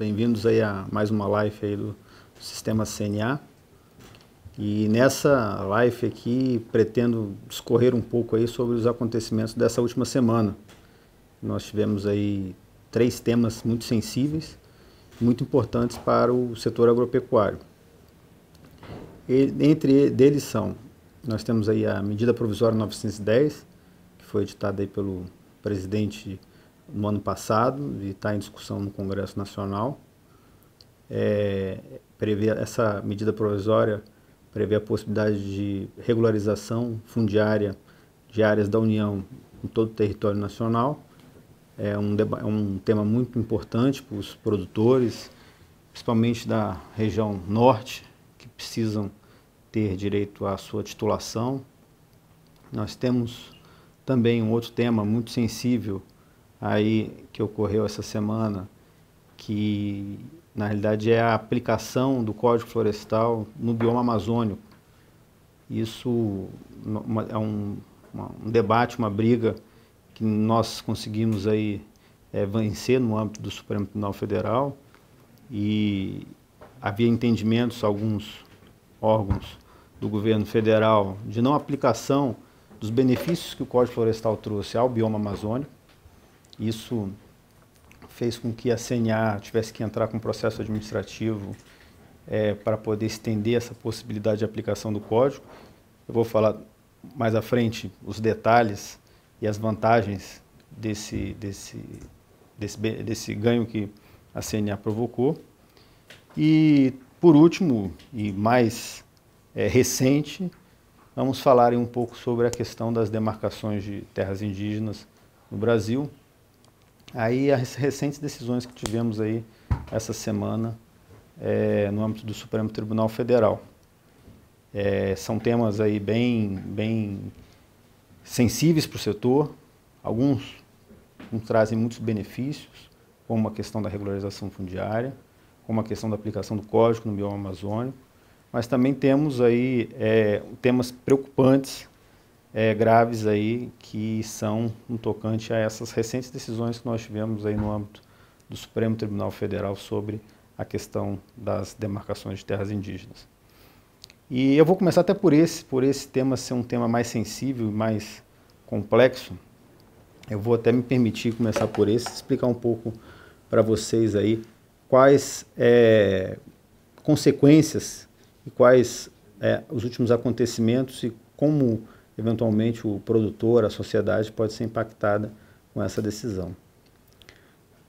Bem-vindos aí a mais uma live aí do Sistema CNA. E nessa live aqui pretendo discorrer um pouco aí sobre os acontecimentos dessa última semana. Nós tivemos aí três temas muito sensíveis, muito importantes para o setor agropecuário. E, entre eles são, nós temos aí a medida provisória 910, que foi editada aí pelo presidente no ano passado e está em discussão no Congresso Nacional. É, prevê essa medida provisória prevê a possibilidade de regularização fundiária de áreas da União em todo o território nacional. É um, é um tema muito importante para os produtores, principalmente da região norte, que precisam ter direito à sua titulação. Nós temos também um outro tema muito sensível aí que ocorreu essa semana, que na realidade é a aplicação do Código Florestal no bioma amazônico. Isso é um, um, debate, uma briga que nós conseguimos aí é, vencer no âmbito do Supremo Tribunal Federal e havia entendimentos alguns órgãos do governo federal de não aplicação dos benefícios que o Código Florestal trouxe ao bioma amazônico isso fez com que a CNA tivesse que entrar com processo administrativo é, para poder estender essa possibilidade de aplicação do código. Eu vou falar mais à frente os detalhes e as vantagens desse, desse, desse, desse ganho que a CNA provocou. E, por último, e mais é, recente, vamos falar um pouco sobre a questão das demarcações de terras indígenas no Brasil. Aí as recentes decisões que tivemos aí essa semana é, no âmbito do Supremo Tribunal Federal. É, são temas aí bem, bem sensíveis para o setor, alguns trazem muitos benefícios, como a questão da regularização fundiária, como a questão da aplicação do código no bioma amazônico, mas também temos aí é, temas preocupantes é, graves aí que são no tocante a essas recentes decisões que nós tivemos aí no âmbito do Supremo Tribunal Federal sobre a questão das demarcações de terras indígenas. E eu vou começar até por esse, por esse tema ser um tema mais sensível, mais complexo. Eu vou até me permitir começar por esse, explicar um pouco para vocês aí quais é, consequências e quais é, os últimos acontecimentos e como eventualmente o produtor, a sociedade pode ser impactada com essa decisão.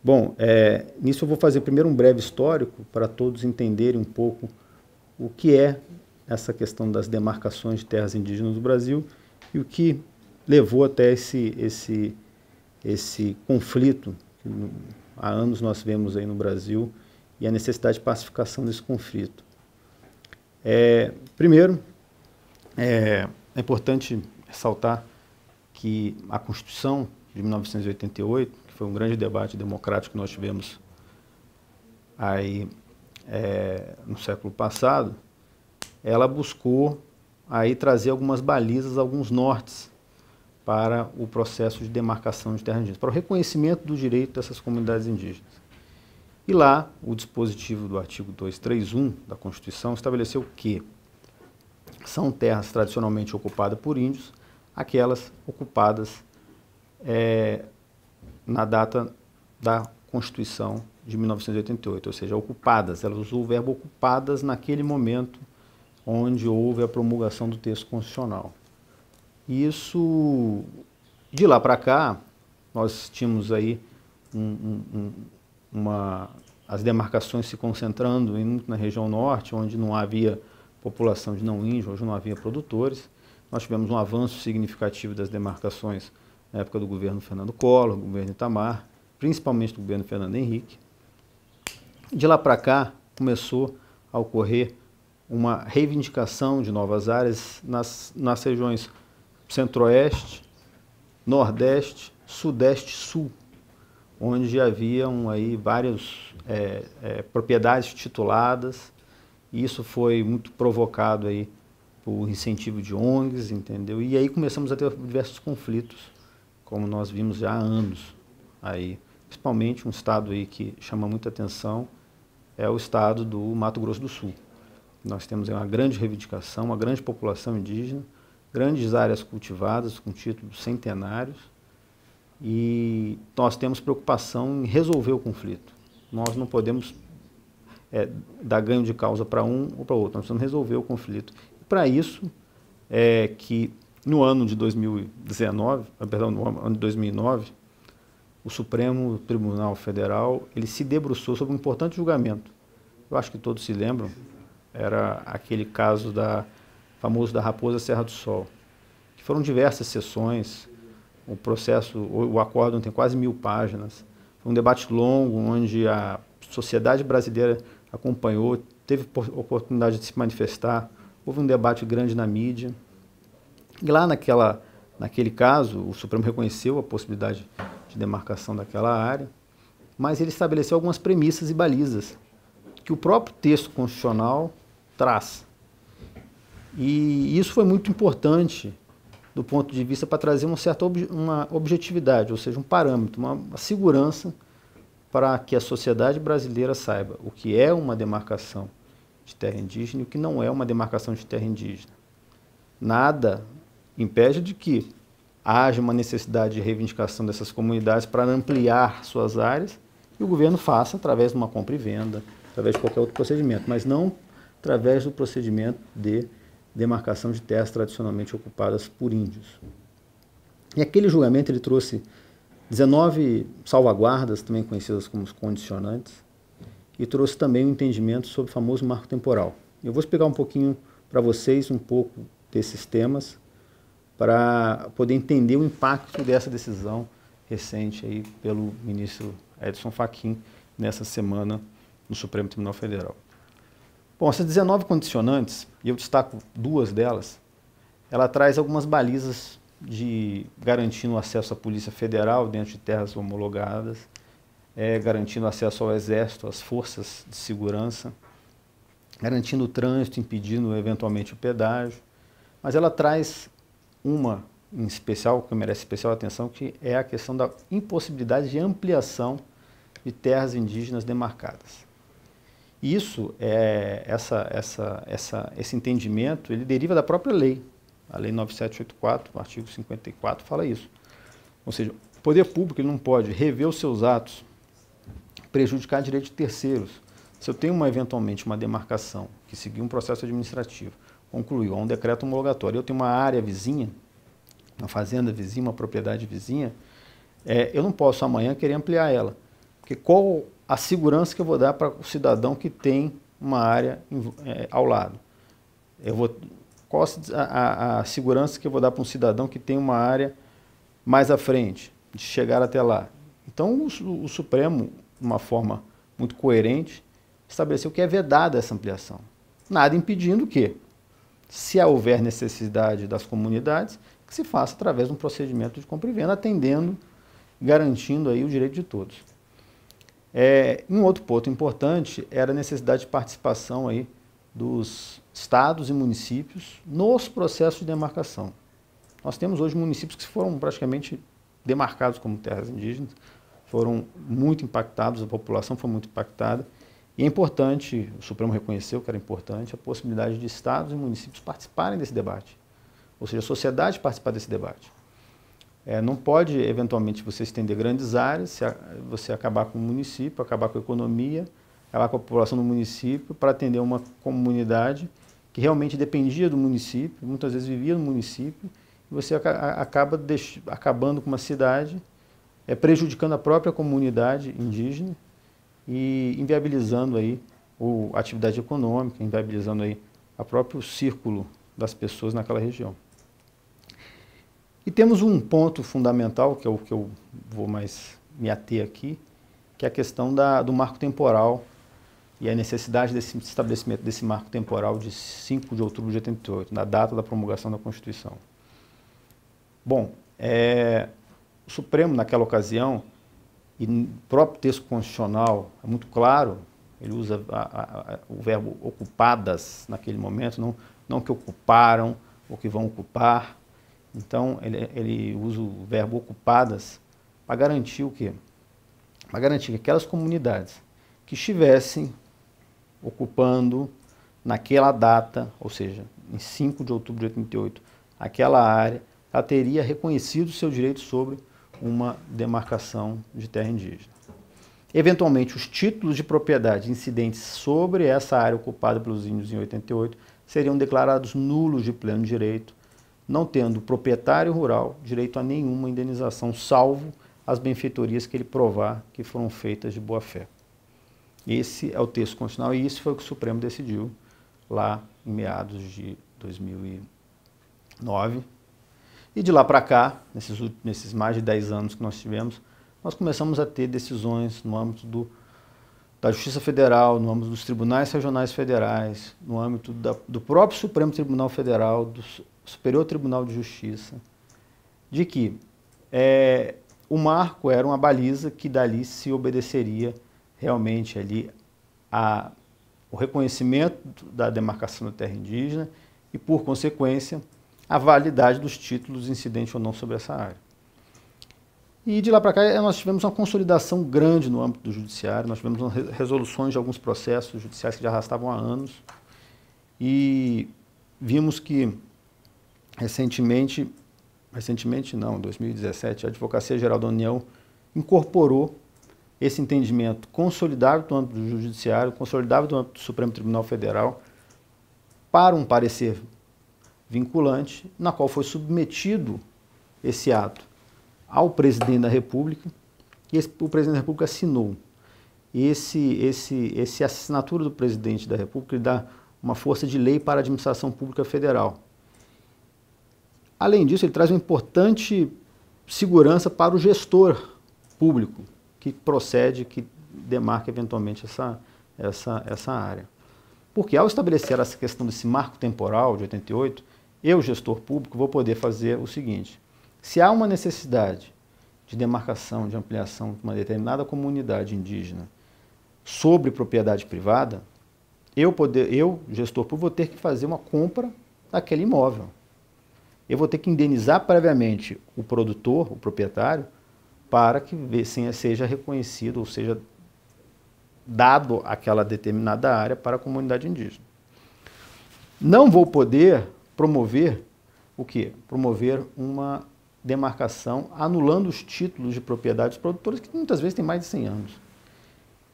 Bom, é, nisso eu vou fazer primeiro um breve histórico para todos entenderem um pouco o que é essa questão das demarcações de terras indígenas no Brasil e o que levou até esse, esse, esse conflito que há anos nós vemos aí no Brasil e a necessidade de pacificação desse conflito. É, primeiro, é, é importante ressaltar que a Constituição de 1988, que foi um grande debate democrático que nós tivemos aí é, no século passado, ela buscou aí trazer algumas balizas, alguns nortes para o processo de demarcação de terra indígena, para o reconhecimento do direito dessas comunidades indígenas. E lá, o dispositivo do artigo 231 da Constituição estabeleceu que são terras tradicionalmente ocupadas por índios, aquelas ocupadas é, na data da Constituição de 1988, ou seja, ocupadas, elas usam o verbo ocupadas naquele momento onde houve a promulgação do texto constitucional. Isso, de lá para cá, nós tínhamos aí um, um, uma, as demarcações se concentrando em, na região norte, onde não havia população de não índio, onde não havia produtores. Nós tivemos um avanço significativo das demarcações na época do governo Fernando Collor, do governo Itamar, principalmente do governo Fernando Henrique. De lá para cá, começou a ocorrer uma reivindicação de novas áreas nas, nas regiões centro-oeste, nordeste, sudeste sul, onde haviam aí várias é, eh, é, eh, propriedades tituladas, isso foi muito provocado aí por incentivo de ONGs, entendeu? E aí começamos a ter diversos conflitos, como nós vimos já há anos aí, principalmente um estado aí que chama muita atenção é o estado do Mato Grosso do Sul. Nós temos uma grande reivindicação, uma grande população indígena, grandes áreas cultivadas com títulos centenários e nós temos preocupação em resolver o conflito. Nós não podemos é, dar ganho de causa para um ou para outro. Nós precisamos resolver o conflito. Para isso, é que no ano de 2019, ah, perdão, no ano de 2009, o Supremo Tribunal Federal ele se debruçou sobre um importante julgamento. Eu acho que todos se lembram. Era aquele caso da famoso da Raposa Serra do Sol, que foram diversas sessões. O processo, o acórdão tem quase mil páginas. Foi um debate longo onde a sociedade brasileira acompanhou, teve oportunidade de se manifestar, houve um debate grande na mídia. E lá naquela, naquele caso, o Supremo reconheceu a possibilidade de demarcação daquela área, mas ele estabeleceu algumas premissas e balizas que o próprio texto constitucional traz. E isso foi muito importante do ponto de vista para trazer uma certa ob uma objetividade, ou seja, um parâmetro, uma, uma segurança para que a sociedade brasileira saiba o que é uma demarcação de terra indígena e o que não é uma demarcação de terra indígena. Nada impede de que haja uma necessidade de reivindicação dessas comunidades para ampliar suas áreas e o governo faça através de uma compra e venda, através de qualquer outro procedimento, mas não através do procedimento de demarcação de terras tradicionalmente ocupadas por índios. E aquele julgamento ele trouxe 19 salvaguardas, também conhecidas como os condicionantes, e trouxe também um entendimento sobre o famoso marco temporal. Eu vou explicar um pouquinho para vocês um pouco desses temas para poder entender o impacto dessa decisão recente aí pelo ministro Edson Fachin nessa semana no Supremo Tribunal Federal. Bom, essas 19 condicionantes, e eu destaco duas delas, ela traz algumas balizas de garantindo acesso à Polícia Federal dentro de terras homologadas, é, garantindo acesso ao Exército, às forças de segurança, garantindo o trânsito, impedindo eventualmente o pedágio. Mas ela traz uma em especial, que merece especial atenção, que é a questão da impossibilidade de ampliação de terras indígenas demarcadas. Isso, é, essa, essa, essa, esse entendimento, ele deriva da própria lei a Lei 9784, artigo 54, fala isso. Ou seja, o poder público ele não pode rever os seus atos, prejudicar direitos de terceiros. Se eu tenho uma, eventualmente uma demarcação que seguiu um processo administrativo, concluiu um decreto homologatório, eu tenho uma área vizinha, uma fazenda vizinha, uma propriedade vizinha, é, eu não posso amanhã querer ampliar ela. Porque qual a segurança que eu vou dar para o cidadão que tem uma área é, ao lado? Eu vou qual a, a, a segurança que eu vou dar para um cidadão que tem uma área mais à frente, de chegar até lá? Então, o, o Supremo, de uma forma muito coerente, estabeleceu que é vedada essa ampliação. Nada impedindo que, se houver necessidade das comunidades, que se faça através de um procedimento de compra e venda, atendendo, garantindo aí o direito de todos. É, um outro ponto importante era a necessidade de participação aí dos estados e municípios nos processos de demarcação. Nós temos hoje municípios que foram praticamente demarcados como terras indígenas, foram muito impactados, a população foi muito impactada. E é importante, o Supremo reconheceu que era importante, a possibilidade de estados e municípios participarem desse debate. Ou seja, a sociedade participar desse debate. É, não pode, eventualmente, você estender grandes áreas, você acabar com o município, acabar com a economia, ela é com a população do município para atender uma comunidade que realmente dependia do município, muitas vezes vivia no município, e você acaba acabando com uma cidade, é, prejudicando a própria comunidade indígena e inviabilizando aí o, a atividade econômica, inviabilizando aí o próprio círculo das pessoas naquela região. E temos um ponto fundamental, que é o que eu vou mais me ater aqui, que é a questão da, do marco temporal e a necessidade desse estabelecimento desse marco temporal de 5 de outubro de 88, na data da promulgação da Constituição. Bom, é, o Supremo, naquela ocasião, e o próprio texto constitucional é muito claro, ele usa a, a, a, o verbo ocupadas naquele momento, não, não que ocuparam ou que vão ocupar. Então, ele, ele usa o verbo ocupadas para garantir o quê? Para garantir que aquelas comunidades que estivessem ocupando naquela data, ou seja, em 5 de outubro de 88, aquela área, ela teria reconhecido seu direito sobre uma demarcação de terra indígena. Eventualmente, os títulos de propriedade incidentes sobre essa área ocupada pelos índios em 88 seriam declarados nulos de pleno direito, não tendo o proprietário rural direito a nenhuma indenização, salvo as benfeitorias que ele provar que foram feitas de boa fé. Esse é o texto constitucional e isso foi o que o Supremo decidiu lá em meados de 2009. E de lá para cá, nesses, nesses mais de 10 anos que nós tivemos, nós começamos a ter decisões no âmbito do, da Justiça Federal, no âmbito dos tribunais regionais federais, no âmbito da, do próprio Supremo Tribunal Federal, do Superior Tribunal de Justiça, de que é, o marco era uma baliza que dali se obedeceria realmente ali a, o reconhecimento da demarcação da terra indígena e, por consequência, a validade dos títulos incidente ou não sobre essa área. E de lá para cá eh, nós tivemos uma consolidação grande no âmbito do judiciário, nós tivemos resoluções de alguns processos judiciais que já arrastavam há anos e vimos que recentemente, recentemente não, 2017, a Advocacia Geral da União incorporou esse entendimento consolidado do âmbito do Judiciário, consolidado do âmbito do Supremo Tribunal Federal, para um parecer vinculante, na qual foi submetido esse ato ao presidente da República, e esse, o presidente da República assinou. E esse, esse, esse assinatura do presidente da República dá uma força de lei para a administração pública federal. Além disso, ele traz uma importante segurança para o gestor público, que procede, que demarca eventualmente essa, essa, essa área. Porque ao estabelecer essa questão desse marco temporal de 88, eu, gestor público, vou poder fazer o seguinte: se há uma necessidade de demarcação, de ampliação de uma determinada comunidade indígena sobre propriedade privada, eu, poder, eu gestor público, vou ter que fazer uma compra daquele imóvel. Eu vou ter que indenizar previamente o produtor, o proprietário, para que seja reconhecido ou seja dado aquela determinada área para a comunidade indígena. Não vou poder promover o quê? Promover uma demarcação anulando os títulos de propriedades produtoras que muitas vezes têm mais de 100 anos.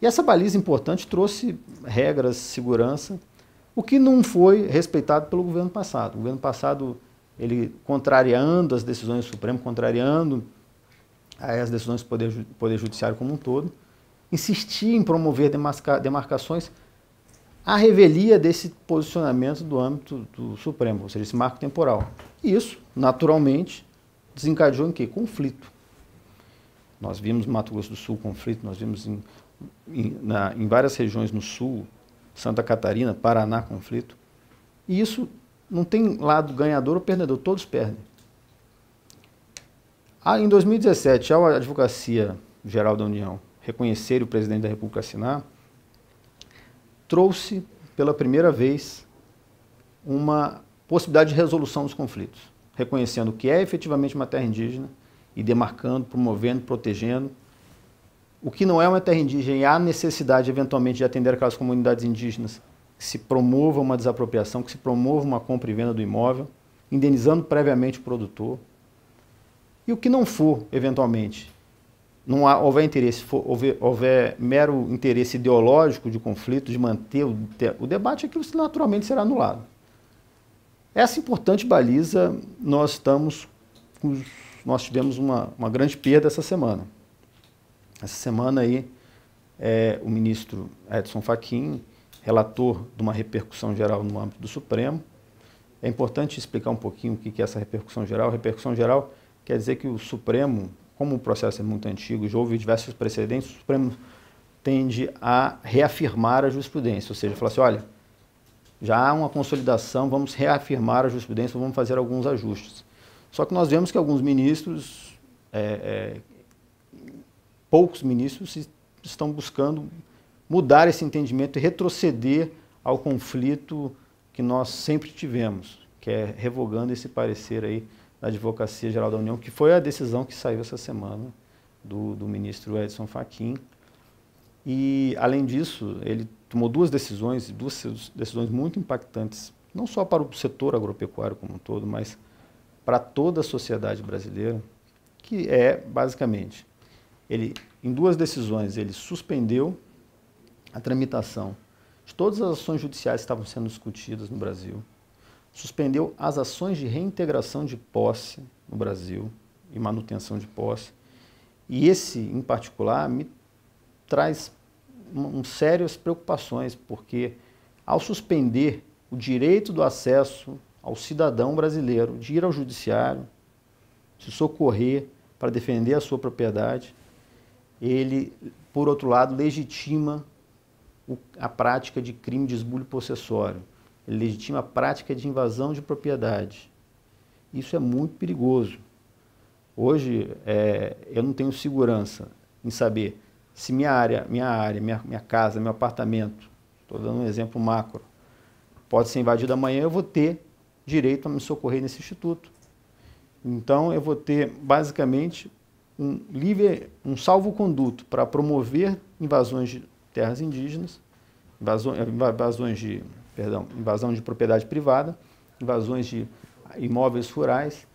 E essa baliza importante trouxe regras, segurança, o que não foi respeitado pelo governo passado. O governo passado, ele contrariando as decisões do Supremo, contrariando as decisões do Poder, poder Judiciário como um todo, insistir em promover demarca, demarcações à revelia desse posicionamento do âmbito do Supremo, ou seja, esse marco temporal. Isso, naturalmente, desencadeou em quê? Conflito. Nós vimos no Mato Grosso do Sul conflito, nós vimos em, em, na, em várias regiões no Sul, Santa Catarina, Paraná, conflito. E isso não tem lado ganhador ou perdedor, todos perdem. Ah, em 2017, ao Advocacia Geral da União reconhecer o presidente da República assinar, trouxe pela primeira vez uma possibilidade de resolução dos conflitos, reconhecendo o que é efetivamente uma terra indígena e demarcando, promovendo, protegendo o que não é uma terra indígena e há necessidade eventualmente de atender aquelas comunidades indígenas que se promova uma desapropriação, que se promova uma compra e venda do imóvel, indenizando previamente o produtor, e o que não for, eventualmente, não há, houver interesse, for, houver, houver, mero interesse ideológico de conflito, de manter o, o debate, aquilo naturalmente será anulado. Essa importante baliza, nós estamos, nós tivemos uma, uma grande perda essa semana. Essa semana aí, é, o ministro Edson Fachin, relator de uma repercussão geral no âmbito do Supremo, é importante explicar um pouquinho o que é essa repercussão geral. A repercussão geral quer dizer que o Supremo, como o processo é muito antigo, já houve diversos precedentes, o Supremo tende a reafirmar a jurisprudência, ou seja, falar assim, olha, já há uma consolidação, vamos reafirmar a jurisprudência, vamos fazer alguns ajustes. Só que nós vemos que alguns ministros, é, é, poucos ministros, estão buscando mudar esse entendimento e retroceder ao conflito que nós sempre tivemos, que é revogando esse parecer aí da Advocacia Geral da União, que foi a decisão que saiu essa semana do, do ministro Edson Fachin. E, além disso, ele tomou duas decisões, duas decisões muito impactantes, não só para o setor agropecuário como um todo, mas para toda a sociedade brasileira, que é, basicamente, ele, em duas decisões, ele suspendeu a tramitação de todas as ações judiciais que estavam sendo discutidas no Brasil, suspendeu as ações de reintegração de posse no Brasil e manutenção de posse. E esse, em particular, me traz um, sérias preocupações, porque ao suspender o direito do acesso ao cidadão brasileiro de ir ao judiciário, se socorrer para defender a sua propriedade, ele, por outro lado, legitima a prática de crime de esbulho possessório legitima a prática de invasão de propriedade. Isso é muito perigoso. Hoje, é, eu não tenho segurança em saber se minha área, minha, área minha, minha casa, meu apartamento, estou dando um exemplo macro, pode ser invadido amanhã, eu vou ter direito a me socorrer nesse instituto. Então, eu vou ter, basicamente, um, livre, um salvo-conduto para promover invasões de terras indígenas, invasões, invasões de perdão, invasão de propriedade privada, invasões de imóveis rurais,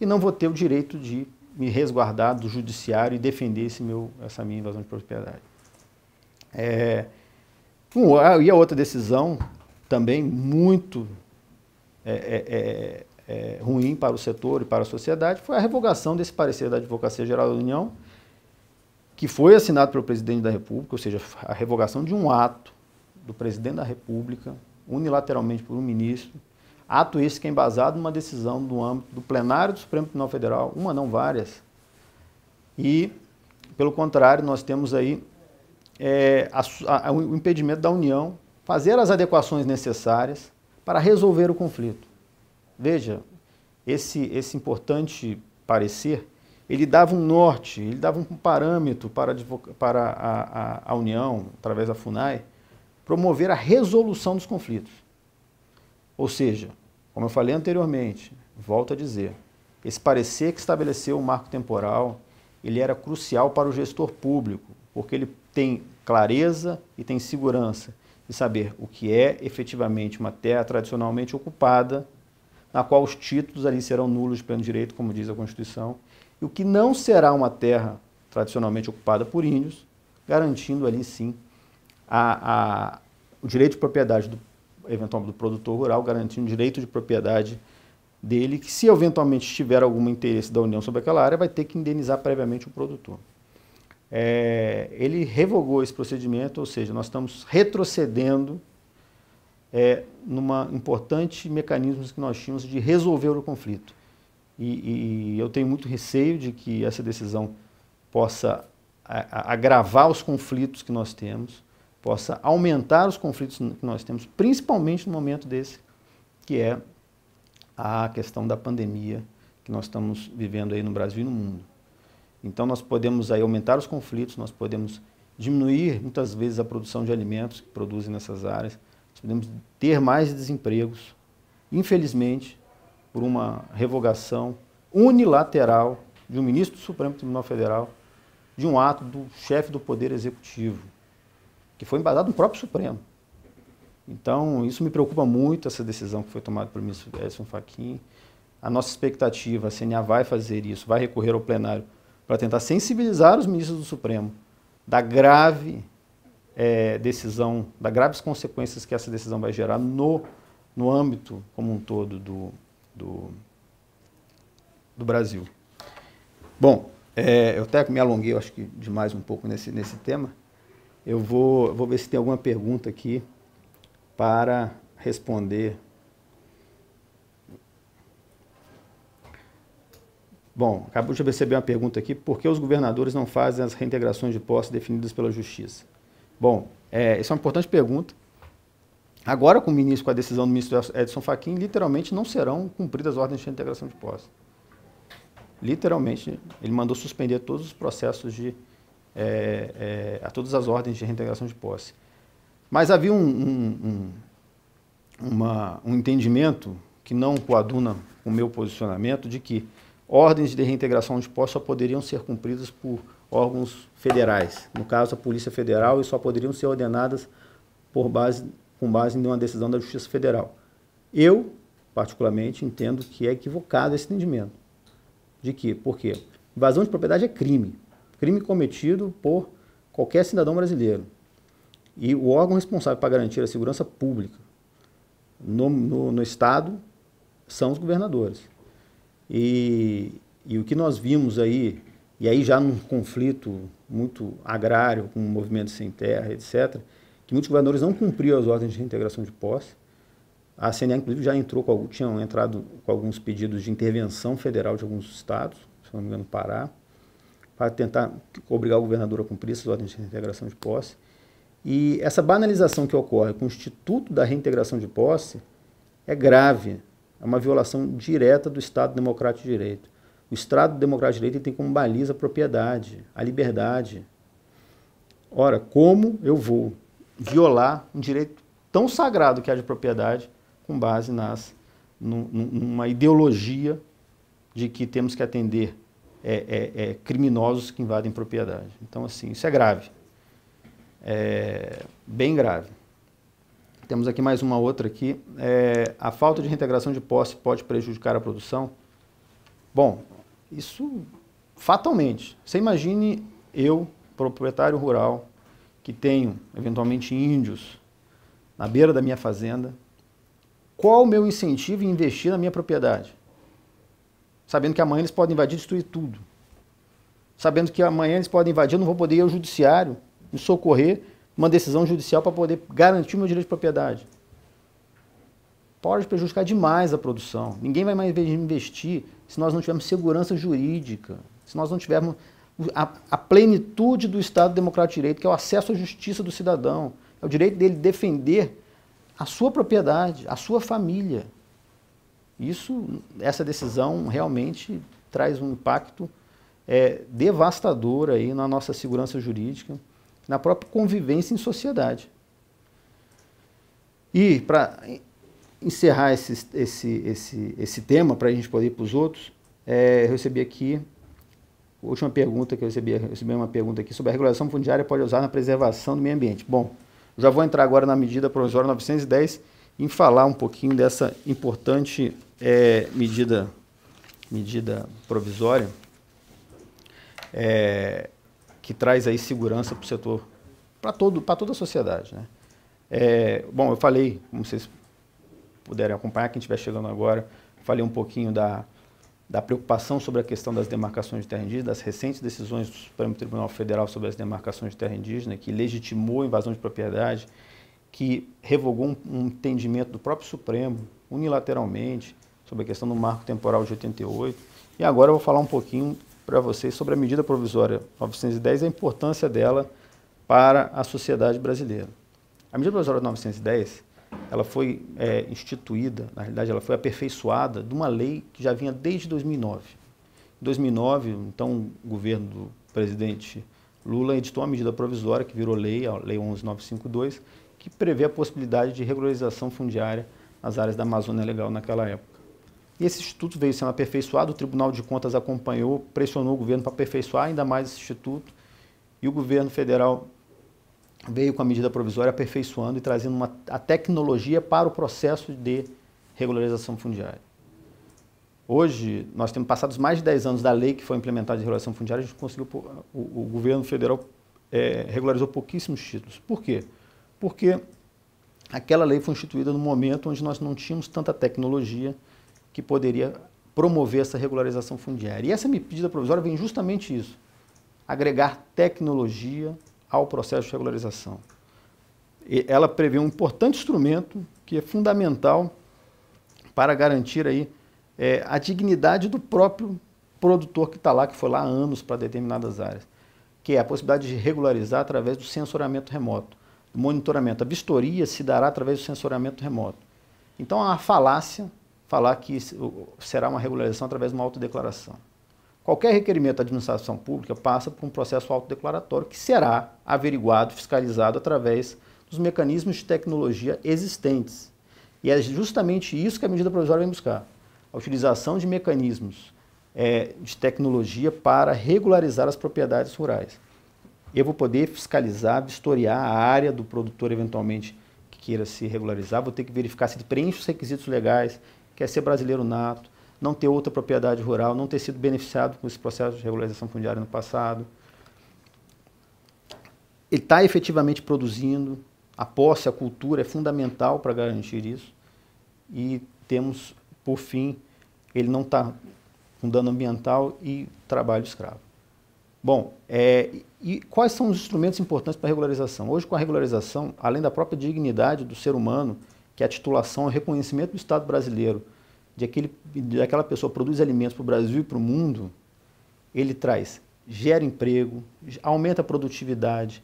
e não vou ter o direito de me resguardar do judiciário e defender esse meu, essa minha invasão de propriedade. É, um, e a outra decisão, também muito é é, é, é, ruim para o setor e para a sociedade, foi a revogação desse parecer da Advocacia Geral da União, que foi assinado pelo presidente da República, ou seja, a revogação de um ato do presidente da República, unilateralmente por um ministro. Ato esse que é embasado numa decisão do âmbito do plenário do Supremo Tribunal Federal, uma não várias. E, pelo contrário, nós temos aí é, a, a, o impedimento da União fazer as adequações necessárias para resolver o conflito. Veja, esse, esse importante parecer, ele dava um norte, ele dava um parâmetro para, para a, a, a União, através da FUNAI, promover a resolução dos conflitos. Ou seja, como eu falei anteriormente, volto a dizer, esse parecer que estabeleceu o marco temporal, ele era crucial para o gestor público, porque ele tem clareza e tem segurança de saber o que é efetivamente uma terra tradicionalmente ocupada, na qual os títulos ali serão nulos de pleno direito, como diz a Constituição, e o que não será uma terra tradicionalmente ocupada por índios, garantindo ali sim a, a, o direito de propriedade do, eventual do produtor rural, garantindo o direito de propriedade dele, que se eventualmente tiver algum interesse da União sobre aquela área, vai ter que indenizar previamente o produtor. É, ele revogou esse procedimento, ou seja, nós estamos retrocedendo é, numa importante mecanismos que nós tínhamos de resolver o conflito. E, e eu tenho muito receio de que essa decisão possa a, a, agravar os conflitos que nós temos, possa aumentar os conflitos que nós temos, principalmente no momento desse, que é a questão da pandemia que nós estamos vivendo aí no Brasil e no mundo. Então nós podemos aí aumentar os conflitos, nós podemos diminuir muitas vezes a produção de alimentos que produzem nessas áreas, nós podemos ter mais desempregos, infelizmente, por uma revogação unilateral de um ministro do Supremo Tribunal Federal, de um ato do chefe do Poder Executivo que foi embasado no próprio Supremo. Então, isso me preocupa muito, essa decisão que foi tomada pelo ministro Edson Fachin. A nossa expectativa, a CNA vai fazer isso, vai recorrer ao plenário para tentar sensibilizar os ministros do Supremo da grave é, decisão, das graves consequências que essa decisão vai gerar no, no âmbito como um todo do, do, do Brasil. Bom, é, eu até me alonguei, acho que demais um pouco nesse, nesse tema. Eu vou, vou ver se tem alguma pergunta aqui para responder. Bom, acabou de receber uma pergunta aqui. Por que os governadores não fazem as reintegrações de posse definidas pela Justiça? Bom, é, essa é uma importante pergunta. Agora, com, o ministro, com a decisão do ministro Edson Fachin, literalmente não serão cumpridas as ordens de reintegração de posse. Literalmente, ele mandou suspender todos os processos de é, é, a todas as ordens de reintegração de posse. Mas havia um, um, um, uma, um entendimento que não coaduna o meu posicionamento de que ordens de reintegração de posse só poderiam ser cumpridas por órgãos federais, no caso a Polícia Federal, e só poderiam ser ordenadas por base, com base em uma decisão da Justiça Federal. Eu, particularmente, entendo que é equivocado esse entendimento. De que? Por quê? Invasão de propriedade é crime crime cometido por qualquer cidadão brasileiro. E o órgão responsável para garantir a segurança pública no, no, no Estado são os governadores. E, e o que nós vimos aí, e aí já num conflito muito agrário com o movimento sem terra, etc., que muitos governadores não cumpriam as ordens de reintegração de posse. A CNA, inclusive, já entrou com, tinham entrado com alguns pedidos de intervenção federal de alguns estados, se não me engano, Pará para tentar obrigar o governador a cumprir essas ordens de reintegração de posse. E essa banalização que ocorre com o Instituto da Reintegração de Posse é grave, é uma violação direta do Estado Democrático de Direito. O Estado Democrático de Direito tem como baliza a propriedade, a liberdade. Ora, como eu vou violar um direito tão sagrado que é de propriedade com base nas, numa ideologia de que temos que atender é, é, é, criminosos que invadem propriedade. Então, assim, isso é grave. É bem grave. Temos aqui mais uma outra aqui. É, a falta de reintegração de posse pode prejudicar a produção? Bom, isso fatalmente. Você imagine eu, proprietário rural, que tenho eventualmente índios na beira da minha fazenda, qual o meu incentivo em investir na minha propriedade? sabendo que amanhã eles podem invadir e destruir tudo. Sabendo que amanhã eles podem invadir, eu não vou poder ir ao judiciário me socorrer uma decisão judicial para poder garantir o meu direito de propriedade. Pode prejudicar demais a produção. Ninguém vai mais investir se nós não tivermos segurança jurídica, se nós não tivermos a, a plenitude do Estado Democrático de Direito, que é o acesso à justiça do cidadão, é o direito dele defender a sua propriedade, a sua família. Isso, essa decisão realmente traz um impacto é, devastador aí na nossa segurança jurídica, na própria convivência em sociedade. E para encerrar esse, esse, esse, esse tema, para a gente poder ir para os outros, é, eu recebi aqui, a última pergunta que eu recebi, eu recebi uma pergunta aqui sobre a regulação fundiária pode usar na preservação do meio ambiente. Bom, já vou entrar agora na medida provisória 910 em falar um pouquinho dessa importante é, medida, medida provisória é, que traz aí segurança para o setor, para toda a sociedade. Né? É, bom, eu falei, como vocês puderem acompanhar, quem estiver chegando agora, falei um pouquinho da, da preocupação sobre a questão das demarcações de terra indígena, das recentes decisões do Supremo Tribunal Federal sobre as demarcações de terra indígena, que legitimou a invasão de propriedade, que revogou um, um entendimento do próprio Supremo, unilateralmente, sobre a questão do marco temporal de 88. E agora eu vou falar um pouquinho para vocês sobre a medida provisória 910 e a importância dela para a sociedade brasileira. A medida provisória 910 ela foi é, instituída, na realidade ela foi aperfeiçoada de uma lei que já vinha desde 2009. Em 2009, então o governo do presidente Lula editou uma medida provisória que virou lei, a Lei 11952, que prevê a possibilidade de regularização fundiária nas áreas da Amazônia Legal naquela época. E esse instituto veio sendo aperfeiçoado, o Tribunal de Contas acompanhou, pressionou o governo para aperfeiçoar ainda mais esse instituto, e o governo federal veio com a medida provisória aperfeiçoando e trazendo uma, a tecnologia para o processo de regularização fundiária. Hoje, nós temos passados mais de 10 anos da lei que foi implementada de regularização fundiária, a gente conseguiu, o, o governo federal é, regularizou pouquíssimos títulos. Por quê? Porque aquela lei foi instituída no momento onde nós não tínhamos tanta tecnologia, que poderia promover essa regularização fundiária. E essa medida provisória vem justamente isso, agregar tecnologia ao processo de regularização. E ela prevê um importante instrumento que é fundamental para garantir aí, é, a dignidade do próprio produtor que está lá, que foi lá há anos para determinadas áreas, que é a possibilidade de regularizar através do sensoramento remoto, do monitoramento. A vistoria se dará através do sensoramento remoto. Então, é a falácia falar que será uma regularização através de uma autodeclaração. Qualquer requerimento da administração pública passa por um processo autodeclaratório que será averiguado, fiscalizado através dos mecanismos de tecnologia existentes. E é justamente isso que a medida provisória vem buscar: a utilização de mecanismos é, de tecnologia para regularizar as propriedades rurais. Eu vou poder fiscalizar, vistoriar a área do produtor eventualmente que queira se regularizar, vou ter que verificar se ele preenche os requisitos legais, quer ser brasileiro nato, não ter outra propriedade rural, não ter sido beneficiado com os processos de regularização fundiária no passado. Ele está efetivamente produzindo, a posse, a cultura é fundamental para garantir isso. E temos, por fim, ele não está com dano ambiental e trabalho escravo. Bom, é, e quais são os instrumentos importantes para a regularização? Hoje, com a regularização, além da própria dignidade do ser humano, que é a titulação, é o reconhecimento do Estado brasileiro de, aquele, de aquela pessoa produz alimentos para o Brasil e para o mundo, ele traz, gera emprego, aumenta a produtividade,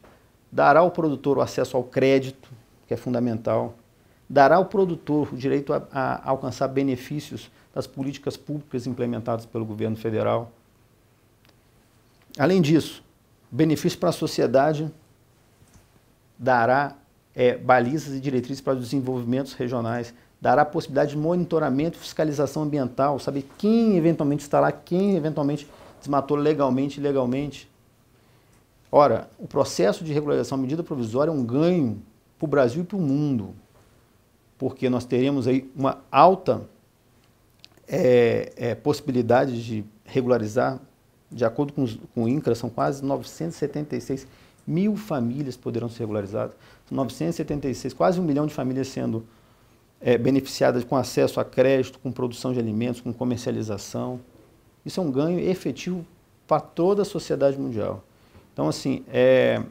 dará ao produtor o acesso ao crédito, que é fundamental, dará ao produtor o direito a, a alcançar benefícios das políticas públicas implementadas pelo governo federal. Além disso, benefício para a sociedade dará é, balizas e diretrizes para os desenvolvimentos regionais, dará a possibilidade de monitoramento e fiscalização ambiental, saber quem eventualmente está lá, quem eventualmente desmatou legalmente e ilegalmente. Ora, o processo de regularização à medida provisória é um ganho para o Brasil e para o mundo, porque nós teremos aí uma alta é, é, possibilidade de regularizar, de acordo com, os, com o INCRA, são quase 976 mil famílias poderão ser regularizadas. 976, quase um milhão de famílias sendo é, beneficiadas com acesso a crédito, com produção de alimentos, com comercialização. Isso é um ganho efetivo para toda a sociedade mundial. Então, assim, é,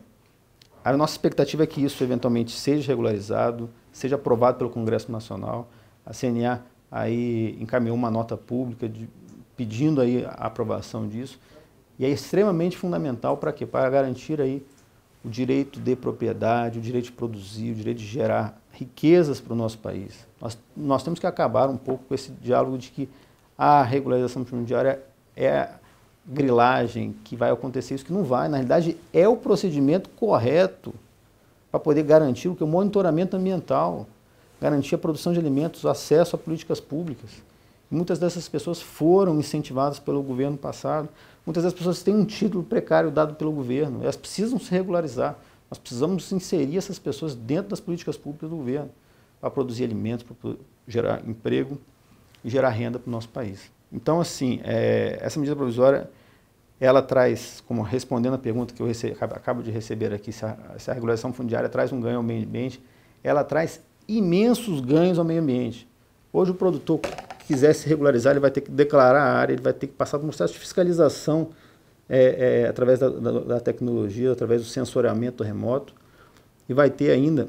a nossa expectativa é que isso eventualmente seja regularizado, seja aprovado pelo Congresso Nacional. A CNA aí encaminhou uma nota pública de, pedindo aí a aprovação disso. E é extremamente fundamental para quê? Para garantir aí o direito de propriedade, o direito de produzir, o direito de gerar riquezas para o nosso país. Nós, nós temos que acabar um pouco com esse diálogo de que a regularização fundiária é grilagem, que vai acontecer isso, que não vai. Na realidade, é o procedimento correto para poder garantir o que? É o monitoramento ambiental, garantir a produção de alimentos, acesso a políticas públicas. Muitas dessas pessoas foram incentivadas pelo governo passado. Muitas das pessoas têm um título precário dado pelo governo. Elas precisam se regularizar. Nós precisamos inserir essas pessoas dentro das políticas públicas do governo para produzir alimentos, para gerar emprego e gerar renda para o nosso país. Então, assim, é, essa medida provisória, ela traz, como respondendo à pergunta que eu rece, acabo de receber aqui, se a, se a regulação fundiária traz um ganho ao meio ambiente, ela traz imensos ganhos ao meio ambiente. Hoje o produtor quiser se regularizar, ele vai ter que declarar a área, ele vai ter que passar por um processo de fiscalização é, é, através da, da, da, tecnologia, através do sensoriamento remoto. E vai ter ainda,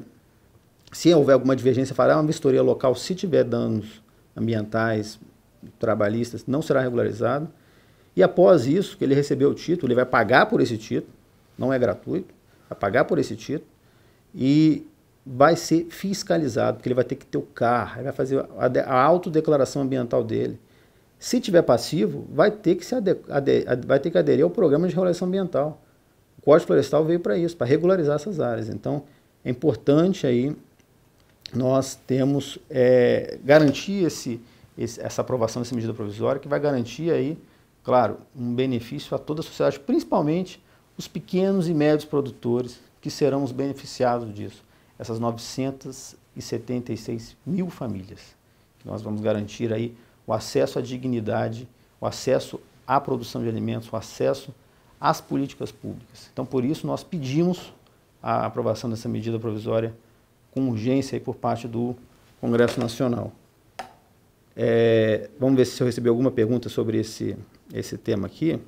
se houver alguma divergência, fará uma vistoria local. Se tiver danos ambientais, trabalhistas, não será regularizado. E após isso, que ele recebeu o título, ele vai pagar por esse título, não é gratuito, vai pagar por esse título. E vai ser fiscalizado, porque ele vai ter que ter o CAR, ele vai fazer a, a autodeclaração ambiental dele. Se tiver passivo, vai ter que, se ade, ade, vai ter que aderir ao programa de regulação ambiental. O Código Florestal veio para isso, para regularizar essas áreas. Então, é importante aí nós temos é, garantir esse, esse, essa aprovação dessa medida provisória, que vai garantir aí, claro, um benefício a toda a sociedade, principalmente os pequenos e médios produtores que serão os beneficiados disso essas 976 mil famílias. Nós vamos garantir aí o acesso à dignidade, o acesso à produção de alimentos, o acesso às políticas públicas. Então, por isso, nós pedimos a aprovação dessa medida provisória com urgência aí por parte do Congresso Nacional. É, vamos ver se eu recebi alguma pergunta sobre esse, esse tema aqui.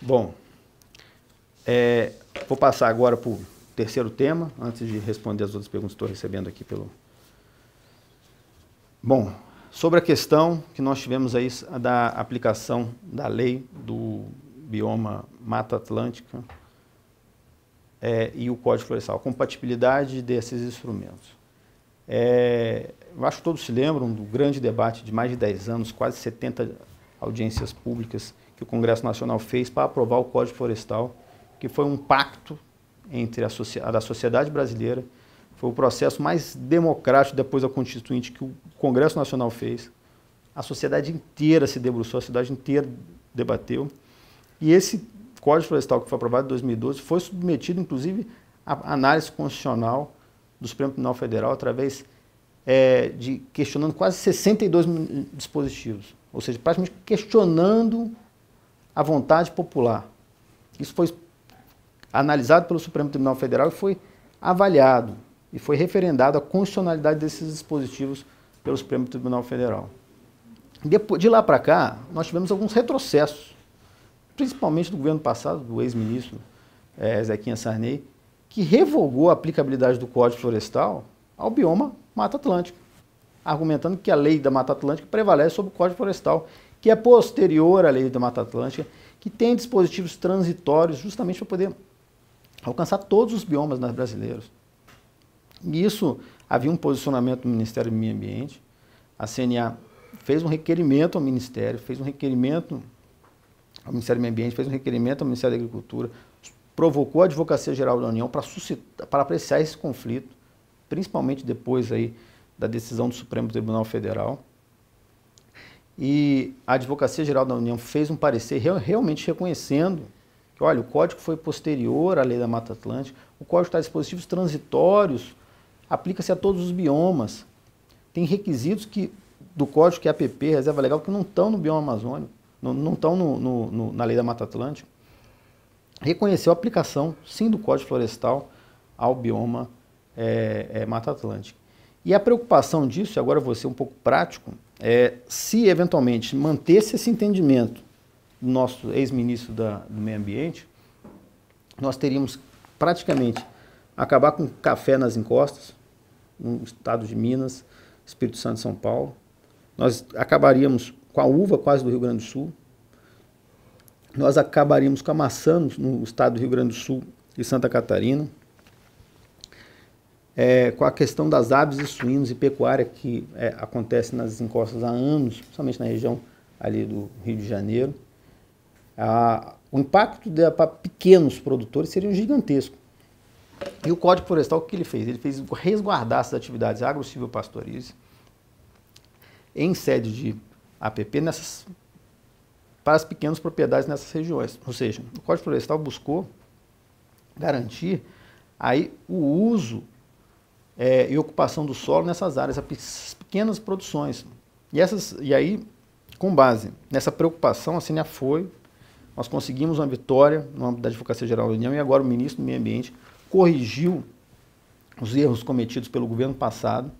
Bom, é, vou passar agora para o terceiro tema, antes de responder as outras perguntas que estou recebendo aqui pelo. Bom, sobre a questão que nós tivemos aí da aplicação da lei do bioma Mata Atlântica é, e o Código Florestal, a compatibilidade desses instrumentos. É, eu acho que todos se lembram do grande debate de mais de 10 anos, quase 70 audiências públicas que o Congresso Nacional fez para aprovar o Código Florestal que foi um pacto entre a, a, sociedade brasileira, foi o processo mais democrático depois da Constituinte que o Congresso Nacional fez. A sociedade inteira se debruçou, a cidade inteira debateu. E esse Código Florestal que foi aprovado em 2012 foi submetido, inclusive, à análise constitucional do Supremo Tribunal Federal através é, de questionando quase 62 eh, dispositivos, ou seja, praticamente questionando a vontade popular. Isso foi analisado pelo Supremo Tribunal Federal e foi avaliado e foi referendado a constitucionalidade desses dispositivos pelo Supremo Tribunal Federal. De lá para cá, nós tivemos alguns retrocessos, principalmente do governo passado, do ex-ministro é, Zequinha Sarney, que revogou a aplicabilidade do Código Florestal ao bioma Mata Atlântica, argumentando que a lei da Mata Atlântica prevalece sobre o Código Florestal, que é posterior à lei da Mata Atlântica, que tem dispositivos transitórios justamente para poder alcançar todos os biomas brasileiros. E isso havia um posicionamento do Ministério do Meio Ambiente. A CNA fez um requerimento ao Ministério, fez um requerimento ao Ministério do Meio Ambiente, fez um requerimento ao Ministério da Agricultura, provocou a Advocacia Geral da União para, apreciar esse conflito, principalmente depois aí da decisão do Supremo Tribunal Federal. E a Advocacia Geral da União fez um parecer realmente reconhecendo que, olha, o código foi posterior à lei da Mata Atlântica, o código está dispositivos transitórios, aplica-se a todos os biomas. Tem requisitos que, do código que é APP, reserva legal, que não estão no bioma amazônico, não, estão no, no, no, na lei da Mata Atlântica. Reconheceu a aplicação, sim, do código florestal ao bioma é, é, Mata Atlântica. E a preocupação disso, e agora vou ser um pouco prático, é se eventualmente manter-se esse entendimento nosso ex-ministro do Meio Ambiente, nós teríamos praticamente acabar com café nas encostas, no estado de Minas, Espírito Santo e São Paulo. Nós acabaríamos com a uva quase do Rio Grande do Sul. Nós acabaríamos com a maçã no estado do Rio Grande do Sul e Santa Catarina. É, com a questão das aves e suínos e pecuária que é, acontece nas encostas há anos, principalmente na região ali do Rio de Janeiro o impacto para pequenos produtores seria gigantesco. E o Código Florestal, o que ele fez? Ele fez resguardar essas atividades agro-silvopastoris em sede de APP nessas, para as pequenas propriedades nessas regiões. Ou seja, o Código Florestal buscou garantir aí o uso é, e ocupação do solo nessas áreas, as pequenas produções. E, essas, e aí, com base nessa preocupação, a CNA foi nós conseguimos uma vitória no âmbito da Advocacia Geral da União e agora o ministro do Meio Ambiente corrigiu os erros cometidos pelo governo passado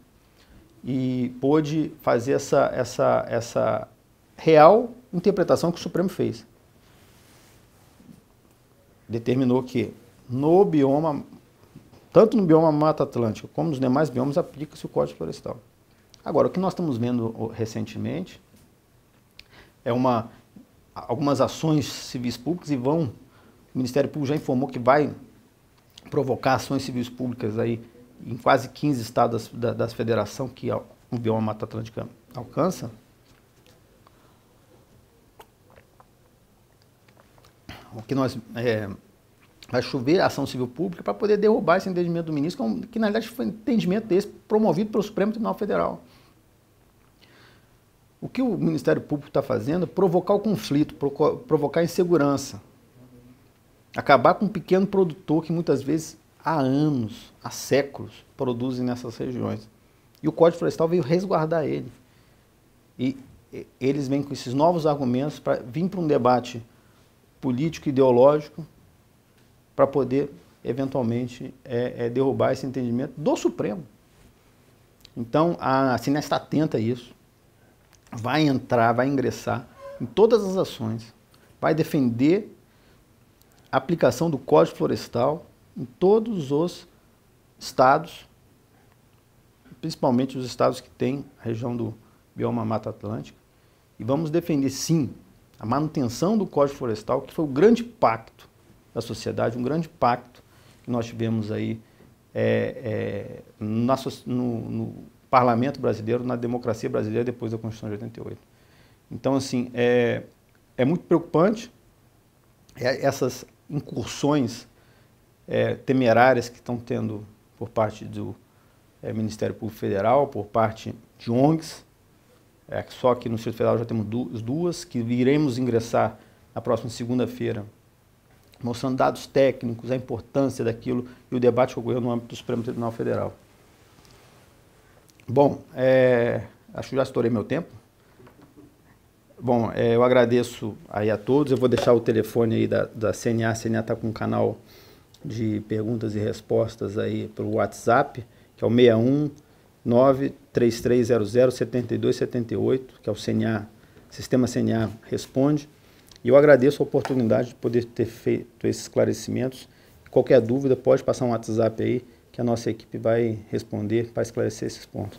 e pôde fazer essa, essa, essa real interpretação que o Supremo fez. Determinou que no bioma, tanto no bioma Mata Atlântica como nos demais biomas, aplica-se o Código Florestal. Agora, o que nós estamos vendo recentemente é uma algumas ações civis públicas e vão, o Ministério Público já informou que vai provocar ações civis públicas aí em quase 15 estados da, das federação que o bioma Mata Atlântica alcança. O que nós é, vai chover ação civil pública para poder derrubar esse entendimento do ministro, que, é na verdade foi um entendimento desse promovido pelo Supremo Tribunal Federal o que o Ministério Público está fazendo é provocar o conflito, provocar a insegurança. Acabar com um pequeno produtor que muitas vezes há anos, há séculos, produzem nessas regiões. E o Código Florestal veio resguardar ele. E eles vêm com esses novos argumentos para vir para um debate político, ideológico, para poder, eventualmente, é, é derrubar esse entendimento do Supremo. Então, a Sinestra está atenta a isso vai entrar, vai ingressar em todas as ações, vai defender a aplicação do Código Florestal em todos os estados, principalmente os estados que têm a região do bioma Mata Atlântica, e vamos defender sim a manutenção do Código Florestal, que foi o grande pacto da sociedade, um grande pacto que nós tivemos aí é, é, na, no, parlamento brasileiro, na democracia brasileira depois da Constituição de 88. Então, assim, é, é muito preocupante é, essas incursões é, temerárias que estão tendo por parte do é, Ministério Público Federal, por parte de ONGs, é, só que no Distrito Federal já temos duas, que iremos ingressar na próxima segunda-feira, mostrando dados técnicos, a importância daquilo e o debate que ocorreu no âmbito do Supremo Tribunal Federal. Bom, é, acho que já estourei meu tempo. Bom, é, eu agradeço aí a todos. Eu vou deixar o telefone aí da, da CNA. A CNA está com um canal de perguntas e respostas aí pelo WhatsApp, que é o 61 7278, que é o CNA, Sistema CNA Responde. E eu agradeço a oportunidade de poder ter feito esses esclarecimentos. Qualquer dúvida, pode passar um WhatsApp aí, que a nossa equipe vai responder para esclarecer esses pontos.